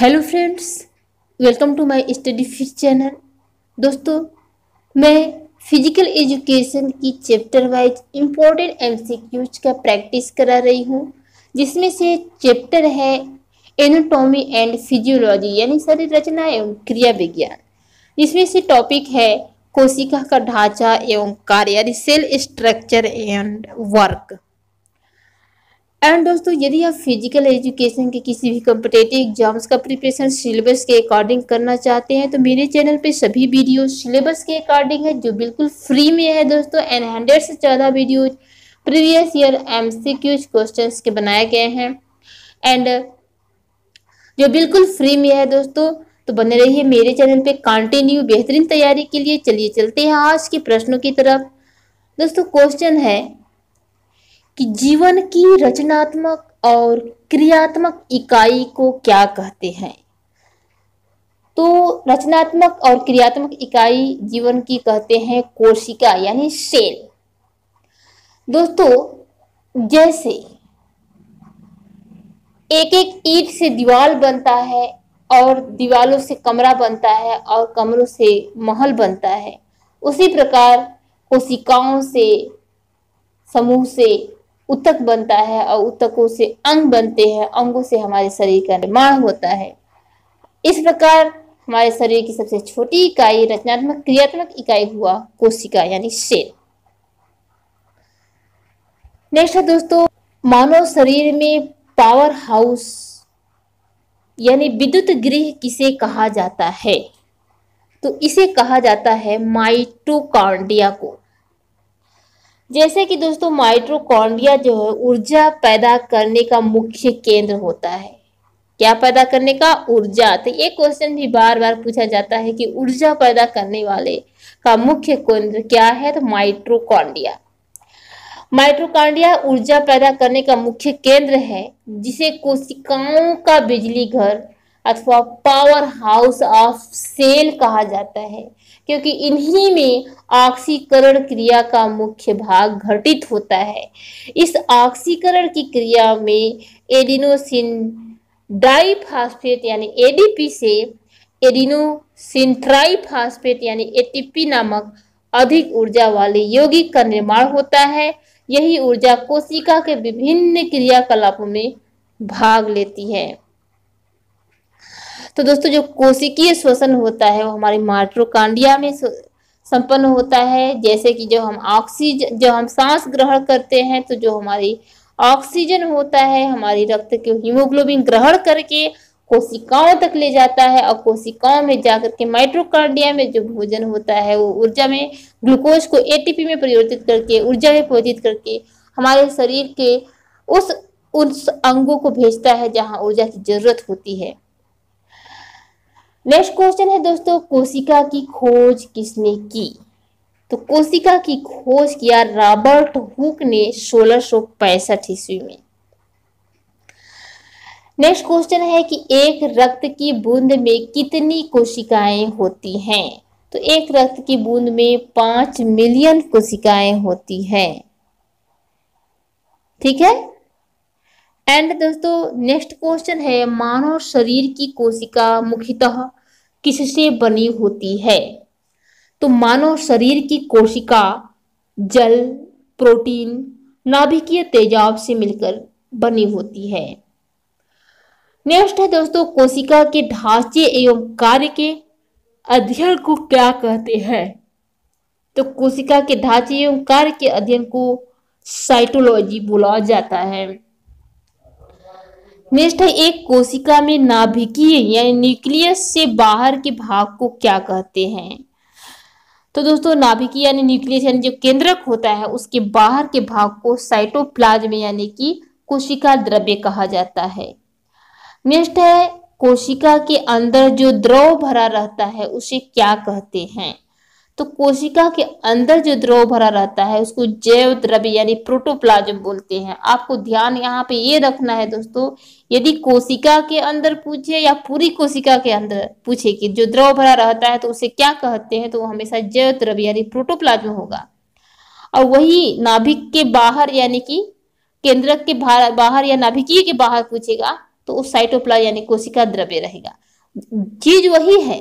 hello friends welcome to my study fish channel दोस्तों मैं physical education की chapter wise important MCQs का practice करा रही हूँ जिसमें से चैप्टर है एनाटॉमी एंड फिजियोलॉजी यानी शरीर रचना एवं क्रिया विज्ञान जिसमें से टॉपिक है कोशिका का ढांचा एवं कार्य यानी cell structure and work and दोस्तों यदि आप फिजिकल एजुकेशन के किसी भी कम्पिटेटिव एग्जाम्स का प्रिपरेशन सिलेबस के अकॉर्डिंग करना चाहते हैं तो मेरे चैनल पे सभी वीडियो सिलेबस के अकॉर्डिंग है जो बिल्कुल फ्री में है दोस्तों एंड हंड्रेड से ज़्यादा video previous year M C Qs question के बनाए गए हैं एंड जो बिल्कुल फ्री में है दोस्तों तो बने रहिए मेरे चैनल पे कंटिन्यू बेहतरीन तैयारी के लिए चलिए चलते हैं आज के प्रश्नों की तरफ दोस्तों क्वेश्चन है कि जीवन की रचनात्मक और क्रियात्मक इकाई को क्या कहते हैं तो रचनात्मक और क्रियात्मक इकाई जीवन की कहते हैं कोशिका यानी सेल दोस्तों जैसे एक एक ईट से दीवार बनता है और दीवारों से कमरा बनता है और कमरों से महल बनता है उसी प्रकार कोशिकाओं से समूह से उत्तक बनता है और उत्तकों से अंग बनते हैं अंगों से हमारे शरीर का निर्माण होता है इस प्रकार हमारे शरीर की सबसे छोटी इकाई रचनात्मक क्रियात्मक इकाई हुआ कोशिका यानी शेर नेक्स्ट है दोस्तों मानव शरीर में पावर हाउस यानी विद्युत गृह किसे कहा जाता है तो इसे कहा जाता है माइटोकार्डिया को जैसे कि दोस्तों माइट्रोकॉन्डिया जो है ऊर्जा पैदा करने का मुख्य केंद्र होता है क्या पैदा करने का ऊर्जा तो ये क्वेश्चन भी बार बार पूछा जाता है कि ऊर्जा पैदा करने वाले का मुख्य केंद्र क्या है तो माइट्रोकॉन्डिया माइट्रोकॉन्डिया ऊर्जा पैदा करने का मुख्य केंद्र है जिसे कोशिकाओं का बिजली घर अथवा पावर हाउस ऑफ सेल कहा जाता है क्योंकि इन्हीं में ऑक्सीकरण क्रिया का मुख्य भाग घटित होता है इस ऑक्सीकरण की क्रिया में एडिनोसिन डाइफास्फेट यानी एडीपी से एडिनोसिन ट्राइफास्फेट यानी एटीपी नामक अधिक ऊर्जा वाले यौगिक का निर्माण होता है यही ऊर्जा कोशिका के विभिन्न क्रियाकलापों में भाग लेती है तो दोस्तों जो कोशिकीय श्वसन होता है वो हमारे माइट्रोकांडिया में संपन्न होता है जैसे कि जब हम ऑक्सीजन जब हम सांस ग्रहण करते हैं तो जो हमारी ऑक्सीजन होता है हमारी रक्त के हीमोग्लोबिन ग्रहण करके कोशिकाओं तक ले जाता है और कोशिकाओं में जाकर के माइट्रोकार्डिया में जो भोजन होता है वो ऊर्जा में ग्लूकोज को एटीपी में परिवर्तित करके ऊर्जा में परिवर्तित करके हमारे शरीर के उस उस अंगों को भेजता है जहाँ ऊर्जा की जरूरत होती है नेक्स्ट क्वेश्चन है दोस्तों कोशिका की खोज किसने की तो कोशिका की खोज किया रॉबर्ट हुक ने सोलह सो ईस्वी में नेक्स्ट क्वेश्चन है कि एक रक्त की बूंद में कितनी कोशिकाएं होती हैं तो एक रक्त की बूंद में पांच मिलियन कोशिकाएं होती हैं ठीक है एंड दोस्तों नेक्स्ट क्वेश्चन है मानव शरीर की कोशिका मुख्यतः किससे बनी होती है तो मानव शरीर की कोशिका जल प्रोटीन नाभिकीय तेजाब से मिलकर बनी होती है नेक्स्ट है दोस्तों कोशिका के ढांचे एवं कार्य के अध्ययन को क्या कहते हैं तो कोशिका के ढांचे एवं कार्य के अध्ययन को साइटोलॉजी बोला जाता है नेक्स्ट है एक कोशिका में नाभिकीय यानी न्यूक्लियस से बाहर के भाग को क्या कहते हैं तो दोस्तों नाभिकीय यानी न्यूक्लियस यानी जो केंद्रक होता है उसके बाहर के भाग को साइटोप्लाज्म यानी कि कोशिका द्रव्य कहा जाता है नेक्स्ट है कोशिका के अंदर जो द्रव भरा रहता है उसे क्या कहते हैं तो कोशिका के अंदर जो द्रव भरा रहता है उसको जैव द्रव्य यानी प्रोटोप्लाज्म बोलते हैं आपको ध्यान यहाँ पे ये रखना है दोस्तों यदि कोशिका के अंदर पूछे या पूरी कोशिका के अंदर पूछे कि जो द्रव भरा रहता है तो उसे क्या कहते हैं तो वो हमेशा जैव द्रव्य यानी प्रोटोप्लाज्म होगा और वही नाभिक के बाहर यानी कि केंद्रक के बाहर या नाभिकीय के बाहर पूछेगा तो उस साइटोप्लाज्म यानी कोशिका द्रव्य रहेगा चीज वही है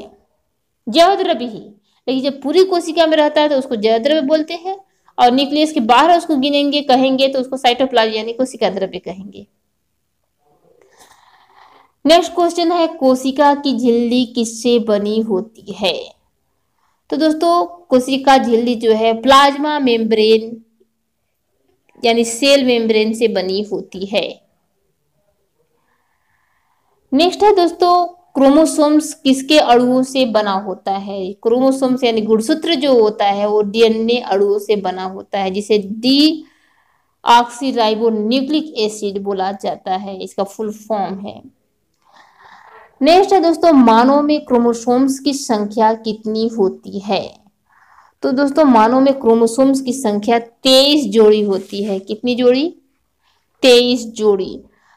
जैव द्रव्य ही लेकिन जब पूरी कोशिका में रहता है तो उसको जयद्रव्य बोलते हैं और न्यूक्लियस के बाहर उसको गिनेंगे कहेंगे तो उसको साइटोप्लाज्म यानी कोशिका द्रव्य कहेंगे नेक्स्ट क्वेश्चन है कोशिका की झिल्ली किससे बनी होती है तो दोस्तों कोशिका झिल्ली जो है प्लाज्मा मेम्ब्रेन यानी सेल मेम्ब्रेन से बनी होती है नेक्स्ट है दोस्तों क्रोमोसोम्स किसके अणुओं से बना होता है क्रोमोसोम्स यानी गुणसूत्र जो होता है वो डीएनए अणुओं से बना होता है जिसे डी ऑक्सीराइबो न्यूक्लिक एसिड बोला जाता है इसका फुल फॉर्म है नेक्स्ट है दोस्तों मानव में क्रोमोसोम्स की संख्या कितनी होती है तो दोस्तों मानव में क्रोमोसोम्स की संख्या तेईस जोड़ी होती है कितनी जोड़ी तेईस जोड़ी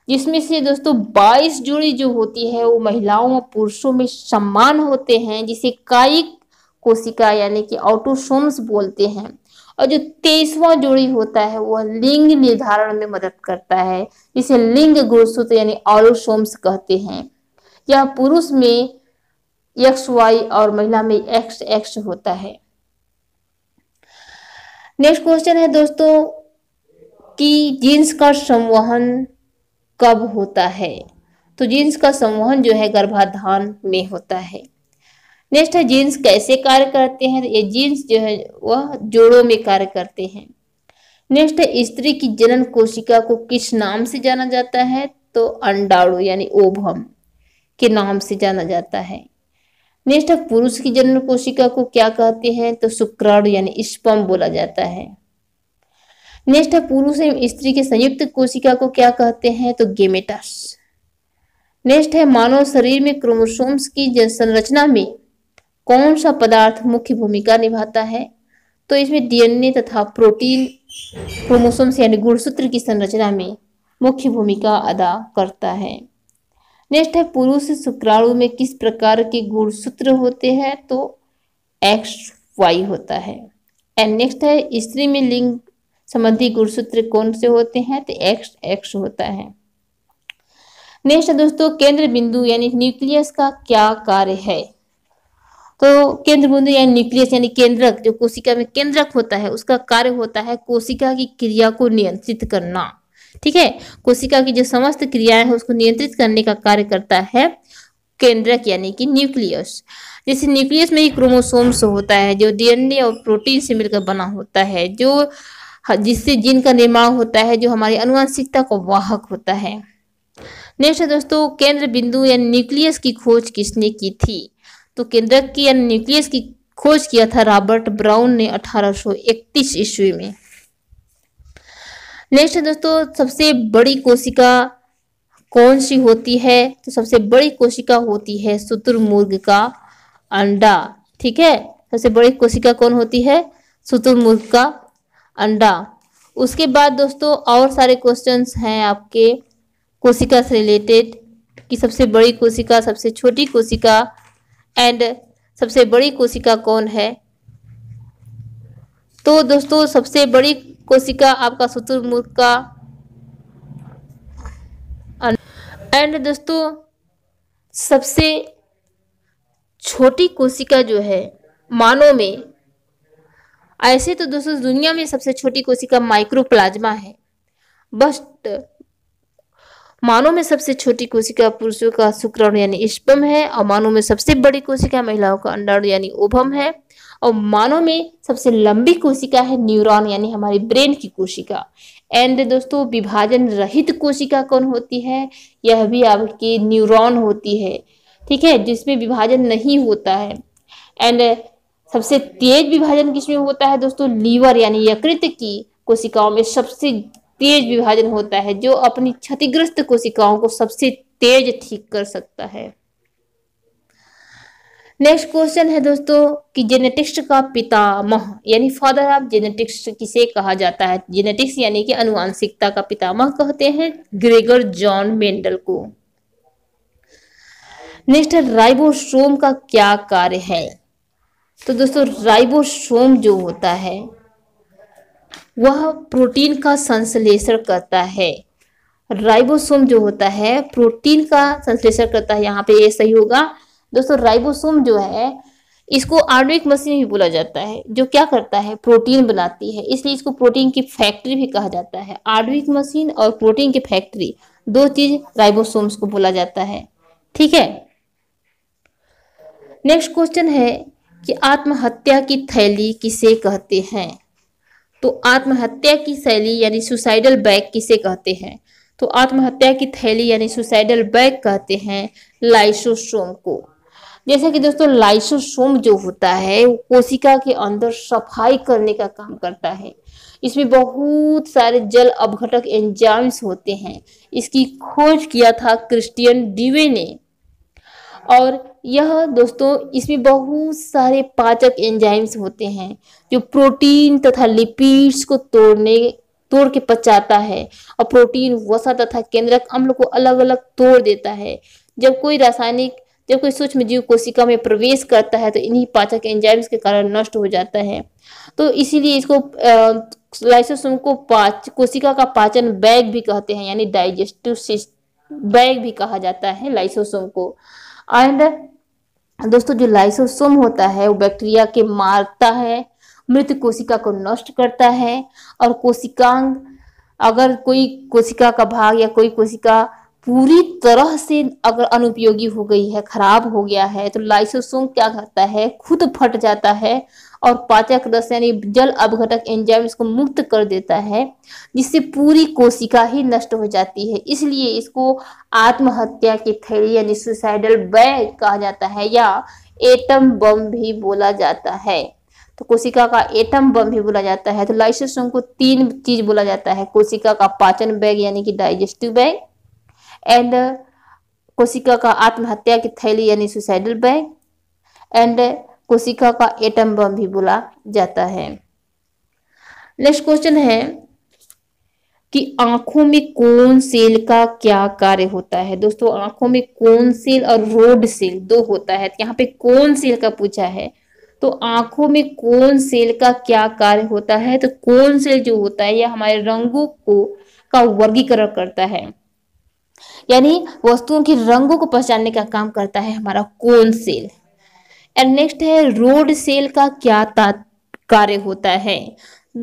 जिसमें से दोस्तों 22 जोड़ी जो होती है वो महिलाओं और पुरुषों में समान होते हैं जिसे कायिक कोशिका यानी कि ऑटोसोम्स बोलते हैं और जो तेईसवा जोड़ी होता है वह लिंग निर्धारण में मदद करता है जिसे लिंग गुणसूत्र यानी ऑलोसोम्स कहते हैं यह पुरुष में एक्स वाई और महिला में एक्स एक्स होता है नेक्स्ट क्वेश्चन है दोस्तों कि जीन्स का संवहन कब होता है तो जीन्स का संवहन जो है गर्भाधान में होता है नेक्स्ट है जीन्स कैसे कार्य करते हैं तो ये जीन्स जो है वह जोड़ों में कार्य करते हैं नेक्स्ट है स्त्री की जनन कोशिका को किस नाम से जाना जाता है तो अंडाणु यानी ओभम के नाम से जाना जाता है नेक्स्ट है पुरुष की जनन कोशिका को क्या कहते हैं तो शुक्राणु यानी स्पम बोला जाता है नेक्स्ट है पुरुष एवं स्त्री के संयुक्त कोशिका को क्या कहते हैं तो गेमेटस नेक्स्ट है मानव शरीर में क्रोमोसोम्स की संरचना में कौन सा पदार्थ मुख्य भूमिका निभाता है तो इसमें डीएनए तथा प्रोटीन क्रोमोसोम्स यानी गुणसूत्र की संरचना में मुख्य भूमिका अदा करता है नेक्स्ट है पुरुष शुक्राणु में किस प्रकार के गुणसूत्र होते हैं तो एक्स वाई होता है एंड नेक्स्ट है स्त्री में लिंग संबंधी गुणसूत्र कौन से होते हैं तो एक्स एक्स होता है नेक्स्ट दोस्तों केंद्र बिंदु यानी न्यूक्लियस का क्या कार्य है तो केंद्र बिंदु यानी न्यूक्लियस यानी केंद्रक जो कोशिका में केंद्रक होता है उसका कार्य होता है कोशिका की क्रिया को नियंत्रित करना ठीक है कोशिका की जो समस्त क्रियाएं है उसको नियंत्रित करने का कार्य करता है केंद्रक यानी कि न्यूक्लियस जैसे न्यूक्लियस में ही क्रोमोसोम्स होता है जो डीएनए और प्रोटीन से मिलकर बना होता है जो जिससे जीन का निर्माण होता है जो हमारी अनुवांशिकता को वाहक होता है नेक्स्ट है दोस्तों केंद्र बिंदु या न्यूक्लियस की खोज किसने की थी तो केंद्रक की या न्यूक्लियस की खोज किया था रॉबर्ट ब्राउन ने 1831 ईस्वी में नेक्स्ट है दोस्तों सबसे बड़ी कोशिका कौन सी होती है तो सबसे बड़ी कोशिका होती है शुतुर्मुर्ग का अंडा ठीक है सबसे बड़ी कोशिका कौन होती है शुतुर्मुर्ग का अंडा उसके बाद दोस्तों और सारे क्वेश्चंस हैं आपके कोशिका से रिलेटेड कि सबसे बड़ी कोशिका सबसे छोटी कोशिका एंड सबसे बड़ी कोशिका कौन है तो दोस्तों सबसे बड़ी कोशिका आपका शुतुरमुर्ग का एंड अं-, दोस्तों सबसे छोटी कोशिका जो है मानव में ऐसे तो दोस्तों दुनिया में सबसे छोटी कोशिका माइक्रो प्लाज्मा है बस्ट मानव में सबसे छोटी कोशिका पुरुषों का शुक्राणु यानी स्पम है और मानव में सबसे बड़ी कोशिका महिलाओं का अंडाणु यानी ओभम है और मानव में सबसे लंबी कोशिका है न्यूरॉन यानी हमारी ब्रेन की कोशिका एंड दोस्तों विभाजन रहित कोशिका कौन होती है यह भी आपकी न्यूरॉन होती है ठीक है जिसमें विभाजन नहीं होता है एंड सबसे तेज विभाजन किसमें होता है दोस्तों लीवर यानी यकृत की कोशिकाओं में सबसे तेज विभाजन होता है जो अपनी क्षतिग्रस्त कोशिकाओं को सबसे तेज ठीक कर सकता है नेक्स्ट क्वेश्चन है दोस्तों कि जेनेटिक्स का पितामह यानी फादर ऑफ जेनेटिक्स किसे कहा जाता है जेनेटिक्स यानी कि अनुवांशिकता का पितामह कहते हैं ग्रेगर जॉन मेंडल को नेक्स्ट है राइबोसोम का क्या कार्य है तो दोस्तों राइबोसोम जो होता है वह प्रोटीन का संश्लेषण करता है राइबोसोम जो होता है प्रोटीन का संश्लेषण करता है यहाँ पे ये सही होगा दोस्तों राइबोसोम जो है इसको आणविक मशीन भी बोला जाता है जो क्या करता है प्रोटीन बनाती है इसलिए इसको प्रोटीन की फैक्ट्री भी कहा जाता है आणविक मशीन और प्रोटीन की फैक्ट्री दो चीज राइबोसोम्स को बोला जाता है ठीक है नेक्स्ट क्वेश्चन है कि आत्महत्या की थैली किसे कहते हैं तो आत्महत्या की शैली यानी सुसाइडल बैग किसे कहते हैं तो आत्महत्या की थैली यानी सुसाइडल बैग कहते हैं लाइसोसोम को जैसा कि दोस्तों लाइसोसोम जो होता है वो कोशिका के अंदर सफाई करने का काम करता है इसमें बहुत सारे जल अवघटक एंजाइम्स होते हैं इसकी खोज किया था क्रिस्टियन डीवे ने और यह दोस्तों इसमें बहुत सारे पाचक एंजाइम्स होते हैं जो प्रोटीन तथा लिपिड्स को तोड़ने तोड़ के पचाता है और प्रोटीन वसा तथा केंद्रक अम्ल को अलग अलग तोड़ देता है जब कोई रासायनिक जब कोई सूक्ष्म जीव कोशिका में प्रवेश करता है तो इन्हीं पाचक एंजाइम्स के कारण नष्ट हो जाता है तो इसीलिए इसको लाइसोसोम को पाच कोशिका का पाचन बैग भी कहते हैं यानी डाइजेस्टिव बैग भी कहा जाता है लाइसोसोम को एंड दोस्तों जो लाइसोसोम होता है वो बैक्टीरिया के मारता है मृत कोशिका को नष्ट करता है और कोशिकांग अगर कोई कोशिका का भाग या कोई कोशिका पूरी तरह से अगर अनुपयोगी हो गई है खराब हो गया है तो लाइसोसोम क्या करता है खुद फट जाता है और पाचक रस यानी जल अवघटक एंजाइम इसको मुक्त कर देता है जिससे पूरी कोशिका ही नष्ट हो जाती है इसलिए इसको आत्महत्या की थैली यानी सुसाइडल बैग कहा जाता है या एटम बम भी बोला जाता है तो कोशिका का एटम बम भी बोला जाता है तो लाइसोसोम को तीन चीज बोला जाता है कोशिका का पाचन बैग यानी कि डाइजेस्टिव बैग एंड कोशिका का आत्महत्या की थैली यानी सुसाइडल बैग एंड कोशिका का एटम बम भी बोला जाता है नेक्स्ट क्वेश्चन है कि आंखों में कौन सेल का क्या कार्य होता है दोस्तों आंखों में कौन सेल और रोड सेल दो होता है यहाँ पे कौन सेल का पूछा है तो आंखों में कौन सेल का क्या कार्य होता है तो कौन सेल जो होता है यह हमारे रंगों को का वर्गीकरण करता है यानी वस्तुओं के रंगों को पहचानने का काम करता है हमारा कौन सेल एंड नेक्स्ट है रोड सेल का क्या कार्य होता है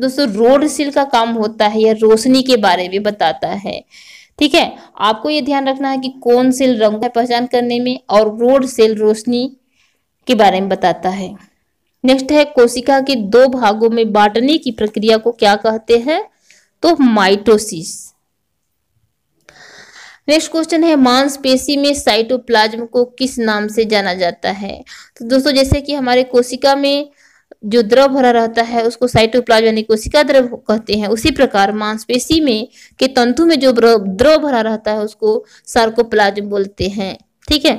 दोस्तों रोड सेल का काम होता है या रोशनी के बारे में बताता है ठीक है आपको ये ध्यान रखना है कि कौन सेल रंग है पहचान करने में और रोड सेल रोशनी के बारे में बताता है नेक्स्ट है कोशिका के दो भागों में बांटने की प्रक्रिया को क्या कहते हैं तो माइटोसिस नेक्स्ट क्वेश्चन है मांसपेशी में साइटोप्लाज्म को किस नाम से जाना जाता है तो दोस्तों जैसे कि हमारे कोशिका में जो द्रव भरा रहता है उसको साइटोप्लाज्म यानी कोशिका द्रव कहते हैं उसी प्रकार मांसपेशी में के तंतु में जो द्रव भरा रहता है उसको सार्कोप्लाज्म बोलते हैं ठीक है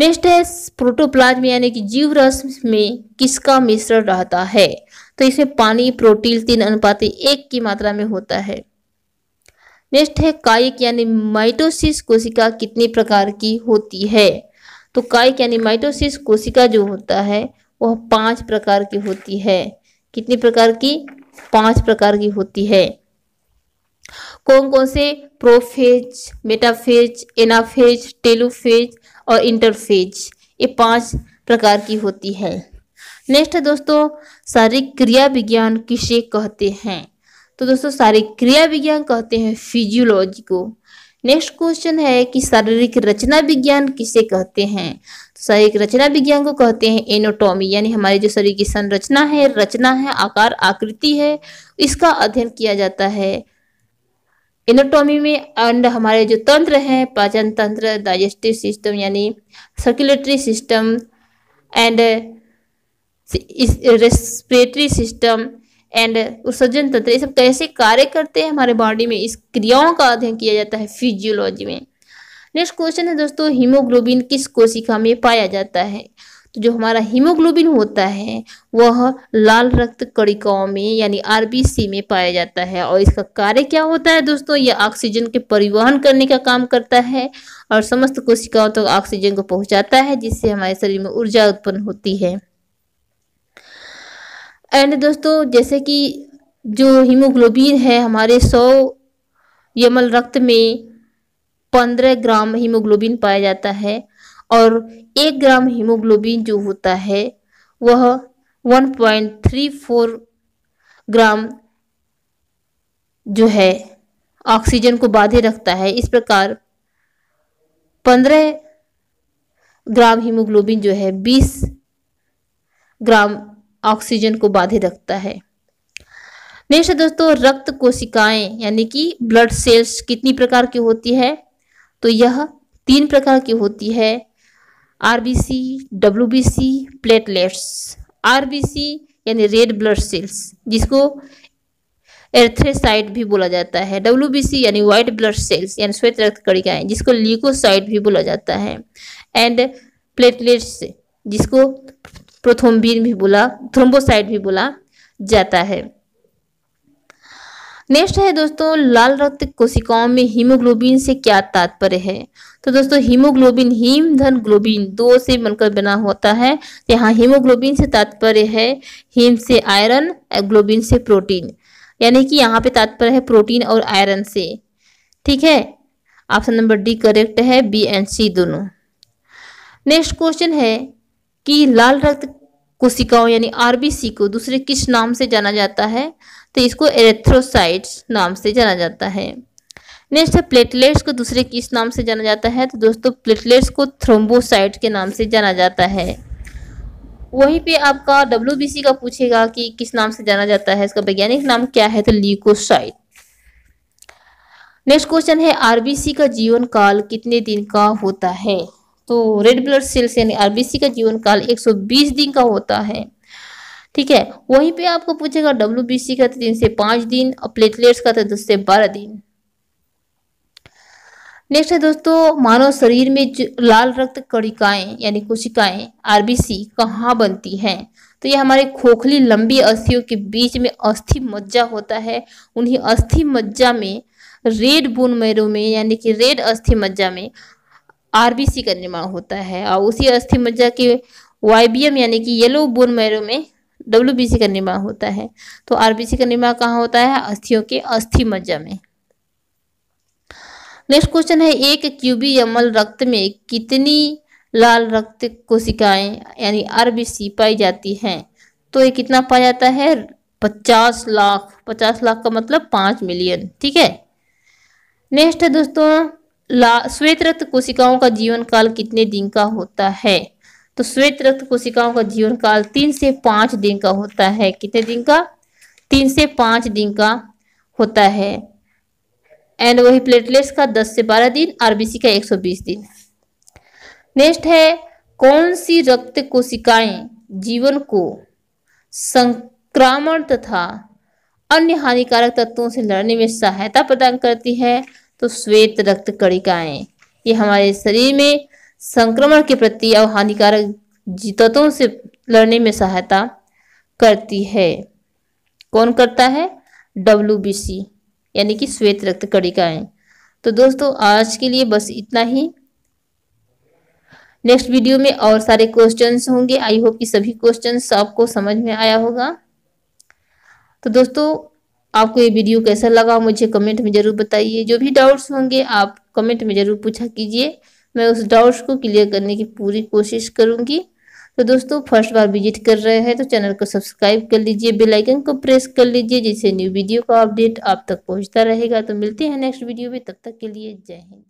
नेक्स्ट है प्रोटोप्लाज्म यानी कि जीव रस में किसका मिश्रण रहता है तो इसमें पानी प्रोटीन तीन अनुपात एक की मात्रा में होता है नेक्स्ट है कायिक यानी माइटोसिस कोशिका कितनी प्रकार की होती है तो कायिक यानी माइटोसिस कोशिका जो होता है वह पांच प्रकार की होती है कितनी प्रकार की पांच प्रकार की होती है कौन कौन से प्रोफेज मेटाफेज एनाफेज टेलोफेज और इंटरफेज ये पांच प्रकार की होती है नेक्स्ट है दोस्तों शारीरिक क्रिया विज्ञान किसे कहते हैं तो दोस्तों शारीरिक क्रिया विज्ञान कहते हैं फिजियोलॉजी को नेक्स्ट क्वेश्चन है कि शारीरिक रचना विज्ञान किसे कहते हैं तो शारीरिक रचना विज्ञान को कहते हैं एनोटॉमी यानी हमारे जो शरीर की संरचना है रचना है आकार आकृति है इसका अध्ययन किया जाता है एनोटॉमी में अंड हमारे जो तंत्र हैं पाचन तंत्र डाइजेस्टिव सिस्टम यानी circulatory system and respiratory system and उत्सर्जन तंत्र ये सब कैसे कार्य करते हैं हमारे बॉडी में इस क्रियाओं का अध्ययन किया जाता है फिजियोलॉजी में नेक्स्ट क्वेश्चन है दोस्तों हीमोग्लोबिन किस कोशिका में पाया जाता है तो जो हमारा हीमोग्लोबिन होता है वह लाल रक्त कणिकाओं में यानी आरबीसी में पाया जाता है और इसका कार्य क्या होता है दोस्तों यह ऑक्सीजन के परिवहन करने का काम करता है और समस्त कोशिकाओं तक तो ऑक्सीजन को पहुंचाता है जिससे हमारे शरीर में ऊर्जा उत्पन्न होती है एंड दोस्तों जैसे कि जो हीमोग्लोबिन है हमारे सौ यमल रक्त में पंद्रह ग्राम हीमोग्लोबिन पाया जाता है और एक ग्राम हीमोग्लोबिन जो होता है वह 1.34 ग्राम जो है ऑक्सीजन को बाधे रखता है इस प्रकार 15 ग्राम हीमोग्लोबिन जो है 20 ग्राम ऑक्सीजन को बाधित रखता है नेक्स्ट दोस्तों रक्त कोशिकाएं यानी कि ब्लड सेल्स कितनी प्रकार की होती है तो यह तीन प्रकार की होती है आरबीसी डब्ल्यूबीसी प्लेटलेट्स आरबीसी यानी रेड ब्लड सेल्स जिसको एर्थ्रेसाइट भी बोला जाता है डब्ल्यूबीसी यानी व्हाइट ब्लड सेल्स यानी श्वेत रक्त कणिकाएं जिसको लीकोसाइट भी बोला जाता है एंड प्लेटलेट्स जिसको प्रोथोम्बिन भी बोला थ्रोम्बोसाइट भी बोला जाता है नेक्स्ट है दोस्तों लाल रक्त कोशिकाओं में हीमोग्लोबिन से क्या तात्पर्य है तो दोस्तों हीमोग्लोबिन हीम धन ग्लोबिन दो से मिलकर बना होता है तो यहाँ हीमोग्लोबिन से तात्पर्य है हीम से आयरन और ग्लोबिन से प्रोटीन यानी कि यहाँ पे तात्पर्य है प्रोटीन और आयरन से ठीक है ऑप्शन नंबर डी करेक्ट है बी एंड सी दोनों नेक्स्ट क्वेश्चन है कि लाल रक्त कोशिकाओं यानी आरबीसी को दूसरे किस नाम से जाना जाता है तो इसको एरेथ्रोसाइट्स नाम से जाना जाता है नेक्स्ट है प्लेटलेट्स को दूसरे किस नाम से जाना जाता है तो दोस्तों प्लेटलेट्स को थ्रोम्बोसाइट के नाम से जाना जाता है वहीं पे आपका डब्ल्यू का पूछेगा कि किस नाम से जाना जाता है इसका वैज्ञानिक नाम क्या है तो लीकोसाइट नेक्स्ट क्वेश्चन है आरबीसी का जीवन काल कितने दिन का होता है तो रेड ब्लड सेल्स यानी आरबीसी का जीवन काल 120 दिन का होता है ठीक है वहीं पे आपको पूछेगा डब्ल्यू का तो तीन से पांच दिन और प्लेटलेट्स का तो दस से बारह दिन नेक्स्ट है दोस्तों मानव शरीर में लाल रक्त कणिकाएं यानी कोशिकाएं आरबीसी कहाँ बनती हैं तो ये हमारे खोखली लंबी अस्थियों के बीच में अस्थि मज्जा होता है उन्हीं अस्थि मज्जा में रेड बोन मैरो में यानी कि रेड अस्थि मज्जा में आरबीसी का निर्माण होता है और उसी अस्थि मज्जा के वाइबियम यानी कि येलो बोन मैरो में डब्ल्यूबीसी का निर्माण होता है तो आरबीसी का निर्माण कहाँ होता है अस्थियों के अस्थि मज्जा में नेक्स्ट क्वेश्चन है एक क्यूबी अमल रक्त में कितनी लाल रक्त कोशिकाएं यानी आरबीसी पाई जाती हैं तो ये कितना पाया जाता है पचास लाख पचास लाख का मतलब पांच मिलियन ठीक है नेक्स्ट है दोस्तों ला श्वेत रक्त कोशिकाओं का जीवन काल कितने दिन का होता है तो श्वेत रक्त कोशिकाओं का जीवन काल तीन से पांच दिन का होता है कितने दिन का तीन से पांच दिन का होता है एंड वही प्लेटलेट्स का दस से बारह दिन आरबीसी का एक सौ बीस दिन नेक्स्ट है कौन सी रक्त कोशिकाएं जीवन को संक्रामण तथा अन्य हानिकारक तत्वों से लड़ने में सहायता प्रदान करती है तो श्वेत रक्त कणिकाएं ये हमारे शरीर में संक्रमण के प्रति और हानिकारक जीतों से लड़ने में सहायता करती है कौन करता है डब्ल्यू यानी कि श्वेत रक्त कणिकाएं तो दोस्तों आज के लिए बस इतना ही नेक्स्ट वीडियो में और सारे क्वेश्चंस होंगे आई होप कि सभी क्वेश्चंस आपको समझ में आया होगा तो दोस्तों आपको ये वीडियो कैसा लगा मुझे कमेंट में ज़रूर बताइए जो भी डाउट्स होंगे आप कमेंट में ज़रूर पूछा कीजिए मैं उस डाउट्स को क्लियर करने की पूरी कोशिश करूँगी तो दोस्तों फर्स्ट बार विजिट कर रहे हैं तो चैनल को सब्सक्राइब कर लीजिए बेल आइकन को प्रेस कर लीजिए जिससे न्यू वीडियो का अपडेट आप तक पहुंचता रहेगा तो मिलते हैं नेक्स्ट वीडियो में तब तक के लिए जय हिंद